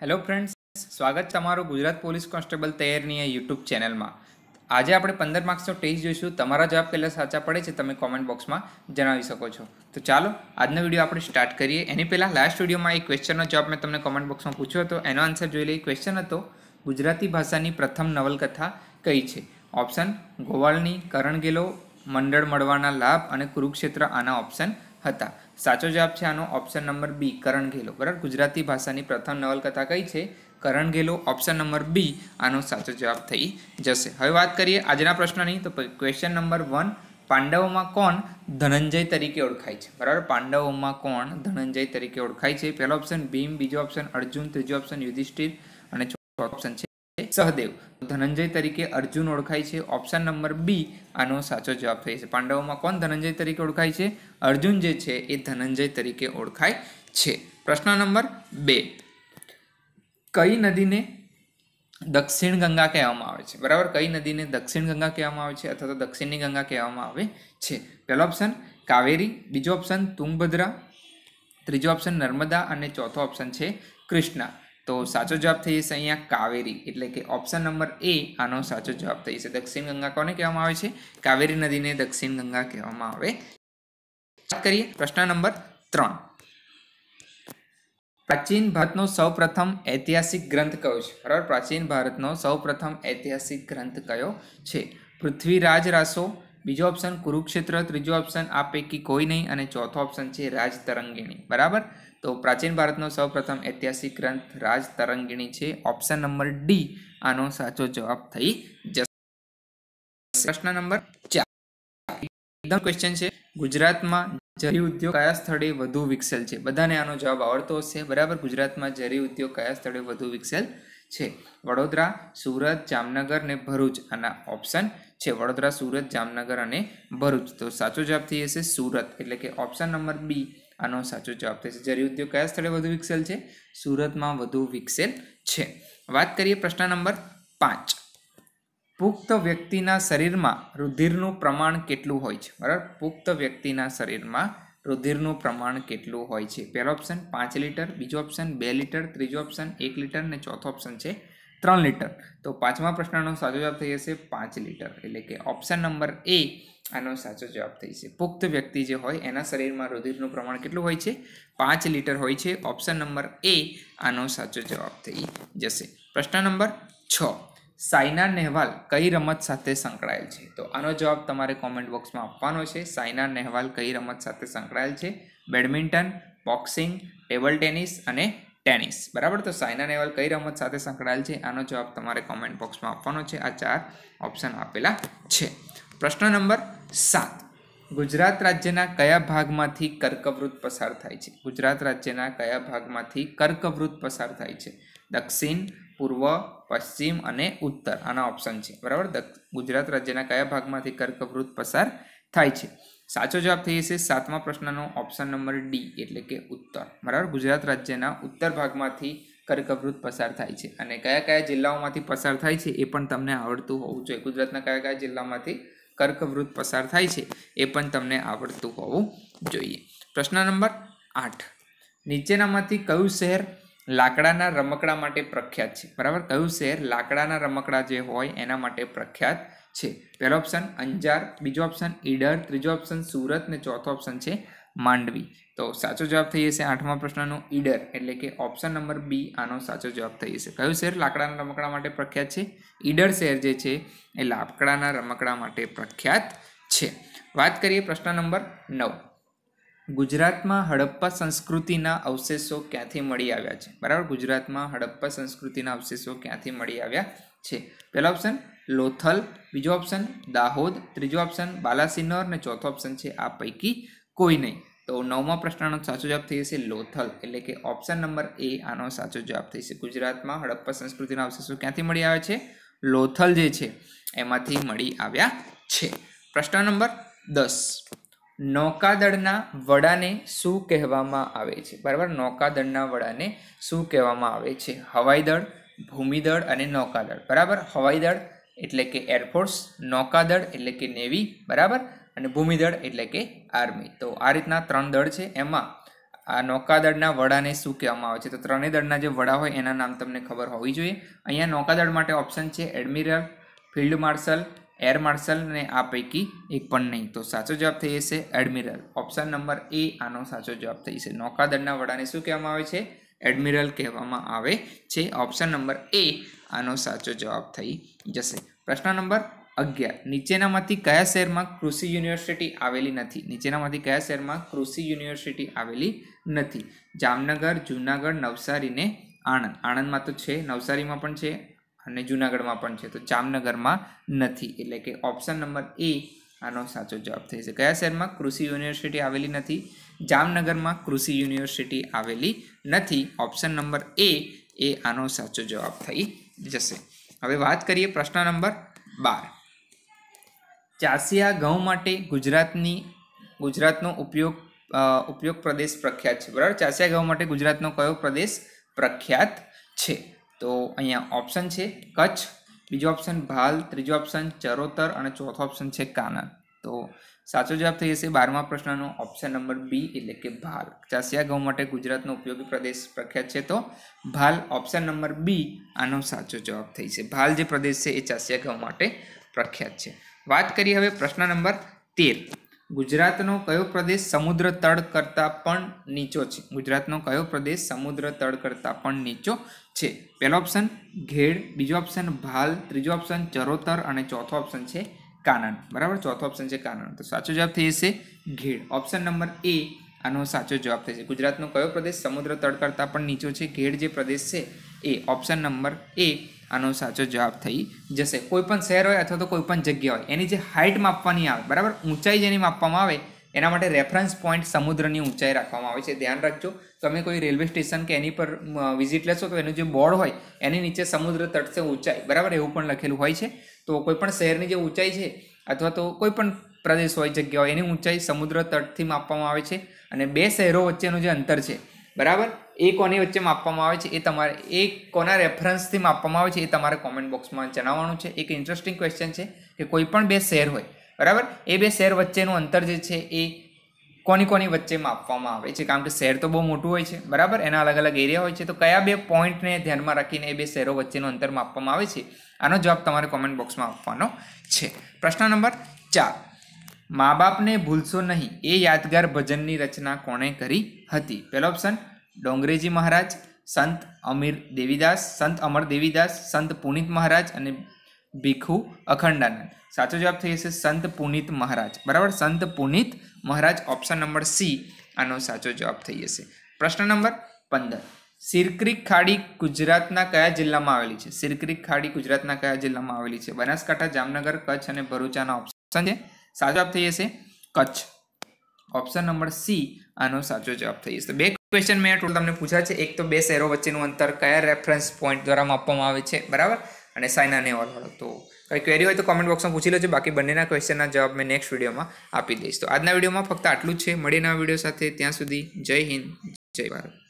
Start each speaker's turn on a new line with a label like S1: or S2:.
S1: hello friends સ્વાગત તમારું Gujarat police constable તૈયારની યુટ્યુબ ચેનલમાં આજે આપણે પંદર માર્ક્સનો ટેસ્ટ જોઈશું તમારા જવાબ કેટલા સાચા પડે છે તમે કોમેન્ટ બોક્સમાં જણાવી શકો છો તો ચાલો આજનો વિડીયો આપણે સ્ટાર્ટ કરીએ એની પહેલાં લાસ્ટ વિડીયોમાં એક ક્વેશ્ચનનો જવાબ મેં તમને કોમેન્ટ બોક્સમાં પૂછ્યો હતો એનો આન્સર જોઈ લઈએ ક્વેશ્ચન હતો ગુજરાતી ભાષાની પ્રથમ નવલકથા કઈ છે ઓપ્શન ગોવાળની કરણગેલો મંડળ મળવાના લાભ અને કુરુક્ષેત્ર આના ઓપ્શન હતા સાચો જવાબ છે આનો ઓપ્શન નંબર બી કરણ ઘેલો બરાબર ગુજરાતી ભાષાની પ્રથમ નવલકથા કઈ છે કરણ ઘેલો ઓપ્શન નંબર બી આનો સાચો જવાબ થઈ જશે હવે વાત કરીએ આજના પ્રશ્નની તો ક્વેશ્ચન નંબર વન પાંડવોમાં કોણ ધનંજય તરીકે ઓળખાય છે બરાબર પાંડવોમાં કોણ ધનંજય તરીકે ઓળખાય છે પહેલો ઓપ્શન ભીમ બીજો ઓપ્શન અર્જુન ત્રીજો ઓપ્શન યુધિષ્ઠિર અને ચોથો ઓપ્શન છે સહદેવ ધનંજય તરીકે અર્જુન ઓળખાય છે ઓપ્શન નંબર બી આનો સાચો જવાબ થઈ છે પાંડવોમાં કોણ ધનંજય તરીકે ઓળખાય છે અર્જુન જે છે એ ધનંજય તરીકે ઓળખાય છે પ્રશ્ન નંબર બે કઈ નદીને દક્ષિણ ગંગા કહેવામાં આવે છે બરાબર કઈ નદીને દક્ષિણ ગંગા કહેવામાં આવે છે અથવા તો દક્ષિણની ગંગા કહેવામાં આવે છે પહેલો ઓપ્શન કાવેરી બીજો ઓપ્શન તુંગભદ્રા ત્રીજો ઓપ્શન નર્મદા અને ચોથો ઓપ્શન છે કૃષ્ણા તો સાચો જવાબ થઈ જશે અહીંયા કાવેરી એટલે કે ઓપ્શન નંબર એ આનો સાચો જવાબ થઈ જશે દક્ષિણ ગંગા કોને કહેવામાં આવે છે કાવેરી નદીને દક્ષિણ ગંગા કહેવામાં આવે વાત કરીએ પ્રશ્ન નંબર ત્રણ પ્રાચીન ભારતનો સૌપ્રથમ ઐતિહાસિક ગ્રંથ કયો છે બરાબર પ્રાચીન ભારતનો સૌપ્રથમ ઐતિહાસિક ગ્રંથ કયો છે પૃથ્વીરાજ રાસો બીજો ઓપ્શન કુરુક્ષેત્ર ત્રીજો ઓપ્શન આ પૈકી કોઈ નહીં અને ચોથો ઓપ્શન છે રાજતરંગીણી બરાબર તો પ્રાચીન ભારતનો સૌપ્રથમ ઐતિહાસિક ગ્રંથ રાજતરંગીણી છે ઓપ્શન નંબર ડી આનો સાચો જવાબ થઈ જશે પ્રશ્ન નંબર ચાર એકદમ ક્વેશ્ચન છે ગુજરાતમાં જરી ઉદ્યોગ કયા સ્થળે વધુ વિકસેલ છે બધાને આનો જવાબ આવડતો હશે બરાબર ગુજરાતમાં જરી ઉદ્યોગ કયા સ્થળે વધુ વિકસેલ છે વડોદરા સુરત જામનગર ને ભરૂચ આના ઓપ્શન છે વડોદરા સુરત જામનગર અને ભરૂચ તો સાચો જવાબ થઈ જશે સુરત એટલે કે ઓપ્શન નંબર બી આનો સાચો જવાબ થશે ઝરી ઉદ્યોગ કયા સ્થળે વધુ વિકસેલ છે સુરતમાં વધુ વિકસેલ છે વાત કરીએ પ્રશ્ન નંબર પાંચ પુખ્ત વ્યક્તિના શરીરમાં રુધિરનું પ્રમાણ કેટલું હોય છે બરાબર પુખ્ત વ્યક્તિના શરીરમાં રુધિરનું પ્રમાણ કેટલું હોય છે પહેલો ઓપ્શન પાંચ લીટર બીજો ઓપ્શન બે લીટર ત્રીજો ઓપ્શન એક લીટર અને ચોથો ઓપ્શન છે ત્રણ લીટર તો પાંચમા પ્રશ્નનો સાચો જવાબ થઈ જશે પાંચ લીટર એટલે કે ઓપ્શન નંબર એ આનો સાચો જવાબ થઈ છે પુખ્ત વ્યક્તિ જે હોય એના શરીરમાં રુધિરનું પ્રમાણ કેટલું હોય છે પાંચ લીટર હોય છે ઓપ્શન નંબર એ આનો સાચો જવાબ થઈ જશે પ્રશ્ન નંબર છ સાયના નેહવાલ કઈ રમત સાથે સંકળાયેલ છે તો આનો જવાબ તમારે કોમેન્ટ બોક્સમાં આપવાનો છે સાયના નહેવાલ કઈ રમત સાથે સંકળાયેલ છે બેડમિન્ટન બોક્સિંગ ટેબલ ટેનિસ અને ટેનિસ બરાબર તો સાયના નેહવાલ કઈ રમત સાથે સંકળાયેલ છે આનો જવાબ તમારે કોમેન્ટ બોક્સમાં આપવાનો છે આ ચાર ઓપ્શન આપેલા છે પ્રશ્ન નંબર સાત ગુજરાત રાજ્યના કયા ભાગમાંથી કર્કવૃત પસાર થાય છે ગુજરાત રાજ્યના કયા ભાગમાંથી કર્કવૃત પસાર થાય છે દક્ષિણ પૂર્વ પશ્ચિમ અને ઉત્તર આના ઓપ્શન છે બરાબર ગુજરાત રાજ્યના કયા ભાગમાંથી કર્કવૃત પસાર થાય છે સાચો જવાબ થઈ જશે સાતમા પ્રશ્નનો ઓપ્શન નંબર ડી એટલે કે ઉત્તર બરાબર ગુજરાત રાજ્યના ઉત્તર ભાગમાંથી કર્કવૃત પસાર થાય છે અને કયા કયા જિલ્લાઓમાંથી પસાર થાય છે એ પણ તમને આવડતું હોવું જોઈએ ગુજરાતના કયા કયા જિલ્લામાંથી કર્કવૃત પસાર થાય છે એ પણ તમને આવડતું હોવું જોઈએ પ્રશ્ન નંબર આઠ નીચેનામાંથી કયું શહેર લાકડાના રમકડા માટે પ્રખ્યાત છે બરાબર કયું શહેર લાકડાના રમકડા જે હોય એના માટે પ્રખ્યાત છે પહેલો ઓપ્શન અંજાર બીજો ઓપ્શન ઈડર ત્રીજો ઓપ્શન સુરત ને ચોથો ઓપ્શન છે માંડવી તો સાચો જવાબ થઈ જશે આઠમા પ્રશ્નનો ઈડર એટલે કે ઓપ્શન નંબર બી આનો સાચો જવાબ થઈ જશે કયું શહેર લાકડાના રમકડા માટે પ્રખ્યાત છે ઈડર શહેર જે છે એ લાકડાના રમકડા માટે પ્રખ્યાત છે વાત કરીએ પ્રશ્ન નંબર નવ ગુજરાતમાં હડપ્પા સંસ્કૃતિના અવશેષો ક્યાંથી મળી આવ્યા છે બરાબર ગુજરાતમાં હડપ્પા સંસ્કૃતિના અવશેષો ક્યાંથી મળી આવ્યા છે પહેલા ઓપ્શન લોથલ બીજો ઓપ્શન દાહોદ ત્રીજો ઓપ્શન બાલાસિનોર અને ચોથો ઓપ્શન છે આ પૈકી કોઈ નહીં તો નવમા પ્રશ્નનો સાચો જવાબ થઈ જશે લોથલ એટલે કે ઓપ્શન નંબર એ આનો સાચો જવાબ થઈ જશે ગુજરાતમાં હડપ્પા સંસ્કૃતિના અવશેષો ક્યાંથી મળી આવે છે લોથલ જે છે એમાંથી મળી આવ્યા છે પ્રશ્ન નંબર દસ નૌકાદળના વડાને શું કહેવામાં આવે છે બરાબર નૌકાદળના વડાને શું કહેવામાં આવે છે હવાઈદળ ભૂમિદળ અને નૌકાદળ બરાબર હવાઈદળ એટલે કે એરફોર્સ નૌકાદળ એટલે કે નેવી બરાબર અને ભૂમિદળ એટલે કે આર્મી તો આ રીતના ત્રણ દળ છે એમાં આ નૌકાદળના વડાને શું કહેવામાં આવે છે તો ત્રણેય દળના જે વડા હોય એના નામ તમને ખબર હોવી જોઈએ અહીંયા નૌકાદળ માટે ઓપ્શન છે admiral field marshal air marshal ને આ પૈકી એક પણ નહીં તો સાચો જવાબ થઈ જશે એડમિરલ ઓપ્શન નંબર એ આનો સાચો જવાબ થઈ જશે નૌકાદળના વડાને શું કહેવામાં આવે છે એડમિરલ કહેવામાં આવે છે ઓપ્શન નંબર એ આનો સાચો જવાબ થઈ જશે પ્રશ્ન નંબર અગિયાર નીચેનામાંથી કયા શહેરમાં કૃષિ યુનિવર્સિટી આવેલી નથી નીચેનામાંથી કયા શહેરમાં કૃષિ યુનિવર્સિટી આવેલી નથી જામનગર જૂનાગઢ નવસારીને આણંદ આણંદમાં તો છે નવસારીમાં પણ છે અને જૂનાગઢમાં પણ છે તો જામનગરમાં નથી એટલે કે ઓપ્શન નંબર એ આનો સાચો જવાબ થઈ છે કયા શહેરમાં કૃષિ યુનિવર્સિટી આવેલી નથી જામનગરમાં કૃષિ યુનિવર્સિટી આવેલી નથી ઓપ્શન નંબર એ એ આનો સાચો જવાબ થઈ જશે હવે વાત કરીએ પ્રશ્ન નંબર બાર ચાસિયા ઘઉં માટે ગુજરાતની ગુજરાતનો ઉપયોગ ઉપયોગ પ્રદેશ પ્રખ્યાત છે બરાબર ચાસિયા ઘઉં માટે ગુજરાતનો કયો પ્રદેશ પ્રખ્યાત છે તો અહીંયા ઓપ્શન છે કચ્છ બીજો ઓપ્શન ભાલ ત્રીજો ઓપ્શન ચરોતર અને ચોથો ઓપ્શન છે કાનન તો સાચો જવાબ થઈ જશે બારમા પ્રશ્નનો ઓપ્શન નંબર બી એટલે કે ભાલ ચાસિયા ઘઉં માટે ગુજરાતનો ઉપયોગી પ્રદેશ પ્રખ્યાત છે તો ભાલ ઓપ્શન નંબર બી આનો સાચો જવાબ થઈ છે ભાલ જે પ્રદેશ છે એ ચાસિયા ઘઉં માટે પ્રખ્યાત છે વાત કરીએ હવે પ્રશ્ન નંબર તેર ગુજરાતનો કયો પ્રદેશ સમુદ્ર તળ કરતાં પણ નીચો છે ગુજરાતનો કયો પ્રદેશ સમુદ્ર તળ કરતાં પણ નીચો છે પહેલો ઓપ્શન ઘેડ બીજો ઓપ્શન ભાલ ત્રીજો ઓપ્શન ચરોતર અને ચોથો ઓપ્શન છે કાનન બરાબર ચોથો ઓપ્શન છે કાનન તો સાચો જવાબ થઈ જશે ઘેડ ઓપ્શન નંબર એ આનો સાચો જવાબ થઈ જશે ગુજરાતનો કયો પ્રદેશ સમુદ્ર તળ કરતાં પણ નીચો છે ઘેડ જે પ્રદેશ છે એ ઓપ્શન નંબર એ આનો સાચો જવાબ થઈ જશે કોઈપણ શહેર હોય અથવા તો કોઈપણ જગ્યા હોય એની જે હાઇટ માપવાની આવે બરાબર ઊંચાઈ જેની માપવામાં આવે એના માટે રેફરન્સ પોઈન્ટ સમુદ્રની ઊંચાઈ રાખવામાં આવે છે ધ્યાન રાખજો તમે કોઈ રેલવે સ્ટેશન કે એની પર વિઝિટ લેશો તો એનું જે બોર્ડ હોય એની નીચે સમુદ્ર તટ ઊંચાઈ બરાબર એવું પણ લખેલું હોય છે તો કોઈપણ શહેરની જે ઊંચાઈ છે અથવા તો કોઈપણ પ્રદેશ હોય જગ્યા હોય એની ઊંચાઈ સમુદ્ર તટથી માપવામાં આવે છે અને બે શહેરો વચ્ચેનું જે અંતર છે બરાબર એ કોની વચ્ચે માપવામાં આવે છે એ તમારે એ કોના રેફરન્સથી માપવામાં આવે છે એ તમારે કોમેન્ટ બોક્સમાં જણાવવાનું છે એક ઇન્ટરેસ્ટિંગ ક્વેશ્ચન છે કે કોઈ પણ બે શેર હોય બરાબર એ બે શેર વચ્ચેનું અંતર જે છે એ કોની કોની વચ્ચે માપવામાં આવે છે કારણ કે શેર તો બહુ મોટું હોય છે બરાબર એના અલગ અલગ એરિયા હોય છે તો કયા બે પોઈન્ટને ધ્યાનમાં રાખીને એ બે શેરો વચ્ચેનું અંતર માપવામાં આવે છે આનો જવાબ તમારે કોમેન્ટ બોક્સમાં આપવાનો છે પ્રશ્ન નંબર ચાર મા બાપને ભૂલશો નહીં એ યાદગાર ભજનની રચના કોણે કરી હતી પહેલો ઓપ્શન ડોંગરેજી મહારાજ સંત અમીર દેવીદાસ સંત અમર દેવીદાસ સંત પુનિત મહારાજ અને ભીખુ અખંડાનંદ સાચો જવાબ થઈ જશે સંત પુનિત મહારાજ બરાબર Sant Punit Maharaj option number C આનો સાચો જવાબ થઈ જશે પ્રશ્ન નંબર પંદર સિરક્રિક ખાડી ગુજરાતના કયા જિલ્લામાં આવેલી છે સિરક્રિક ખાડી ગુજરાતના કયા જિલ્લામાં આવેલી છે બનાસકાંઠા જામનગર કચ્છ અને ભરૂચાના ઓપ્શન છે સાચો જવાબ થઈ જશે કચ્છ ઓપ્શન નંબર સી આનો સાચો જવાબ થઈ જશે બે ક્વેશ્ચન મેં ટોટલ તમને પૂછ્યા છે એક તો બે શહેરો વચ્ચેનું અંતર કયા રેફરન્સ પોઈન્ટ દ્વારા માપવામાં આવે છે બરાબર અને સાયના નેહવાલવાળો તો કંઈ ક્વેરી હોય તો કોમેન્ટ બોક્સમાં પૂછી લેજો બાકી બંનેના ક્વેશ્ચનના જવાબ મેં નેક્સ્ટ વિડીયોમાં આપી દઈશ તો આજના વિડીયોમાં ફક્ત આટલું જ છે મળીના વિડીયો સાથે ત્યાં સુધી જય હિન્દ જય ભારત